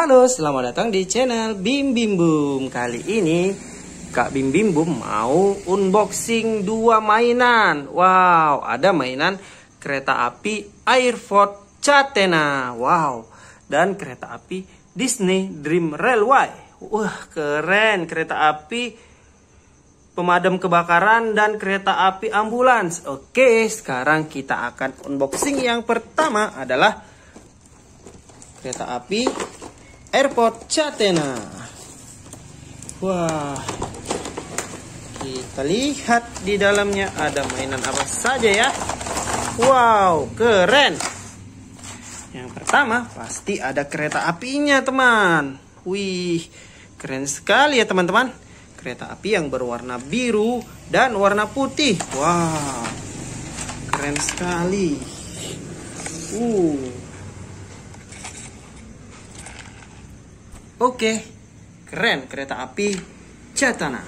Halo, selamat datang di channel Bim Bim Boom. Kali ini Kak Bim Bim Boom mau unboxing dua mainan. Wow, ada mainan kereta api airford Catena. Wow, dan kereta api Disney Dream Railway. Wah, keren kereta api pemadam kebakaran dan kereta api ambulans. Oke, sekarang kita akan unboxing yang pertama adalah kereta api airport Catena. Wah, kita lihat di dalamnya ada mainan apa saja ya. Wow, keren. Yang pertama pasti ada kereta apinya teman. Wih, keren sekali ya teman-teman. Kereta api yang berwarna biru dan warna putih. Wow, keren sekali. Uh, Oke, keren kereta api catana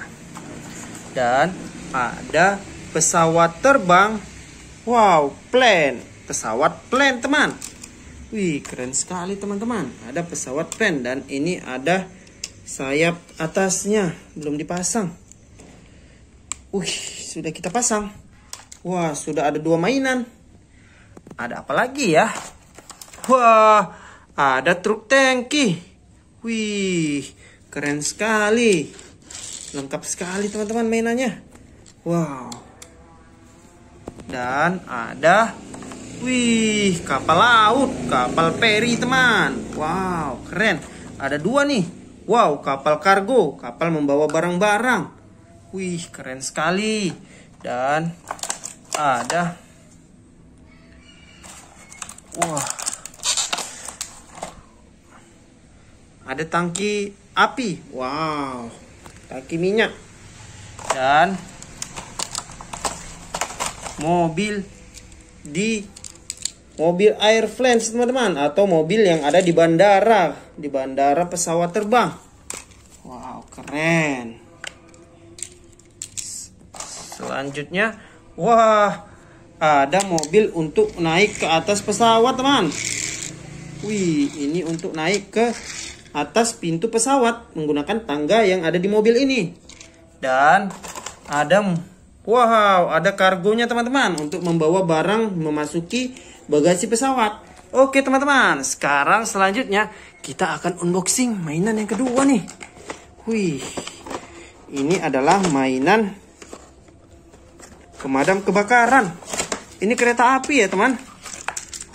Dan ada pesawat terbang. Wow, plan. Pesawat plan, teman. Wih, keren sekali teman-teman. Ada pesawat plan dan ini ada sayap atasnya. Belum dipasang. Wih, sudah kita pasang. Wah, sudah ada dua mainan. Ada apa lagi ya? Wah, ada truk tangki. Wih, keren sekali. Lengkap sekali teman-teman mainannya. Wow. Dan ada wih, kapal laut, kapal peri teman. Wow, keren. Ada dua nih. Wow, kapal kargo, kapal membawa barang-barang. Wih, keren sekali. Dan ada Wah, wow Ada tangki api. Wow. Tangki minyak. Dan mobil di mobil air flange teman-teman atau mobil yang ada di bandara di bandara pesawat terbang wow keren selanjutnya wah ada mobil untuk naik ke atas pesawat teman wih ini untuk naik ke atas pintu pesawat menggunakan tangga yang ada di mobil ini. Dan ada wow, ada kargonya teman-teman untuk membawa barang memasuki bagasi pesawat. Oke teman-teman, sekarang selanjutnya kita akan unboxing mainan yang kedua nih. Wih, ini adalah mainan pemadam kebakaran. Ini kereta api ya teman.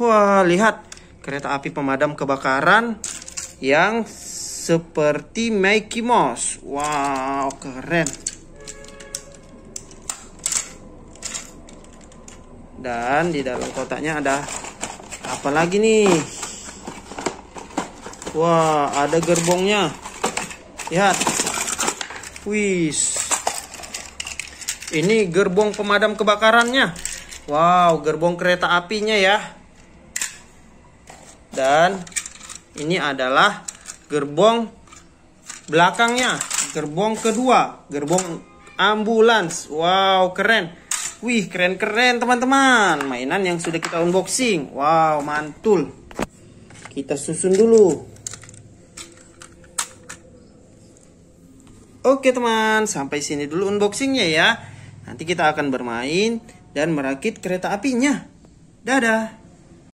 Wah, lihat kereta api pemadam kebakaran yang seperti Mickey Mouse. Wow, keren. Dan di dalam kotaknya ada apa lagi nih? Wah, ada gerbongnya. Lihat. Wis. Ini gerbong pemadam kebakarannya. Wow, gerbong kereta apinya ya. Dan ini adalah gerbong belakangnya gerbong kedua gerbong ambulans wow keren wih keren-keren teman-teman mainan yang sudah kita unboxing wow mantul kita susun dulu Oke teman, sampai sini dulu unboxingnya ya. Nanti kita akan bermain dan merakit kereta apinya. Dadah!